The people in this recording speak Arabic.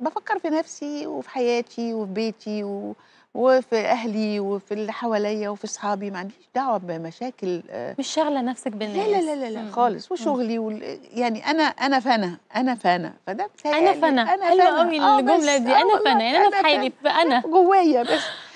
بفكر في نفسي وفي حياتي وفي بيتي و... وفي اهلي وفي اللي حواليا وفي اصحابي ما عنديش دعوه بمشاكل آه، مش شاغله نفسك بالناس لا لا لا لا مم. خالص وشغلي وال... يعني انا انا فانا انا فانا فده انا فانا انا فانا قوي آه، الجمله دي انا آه، فانا يعني انا في حالي انا جوايا بس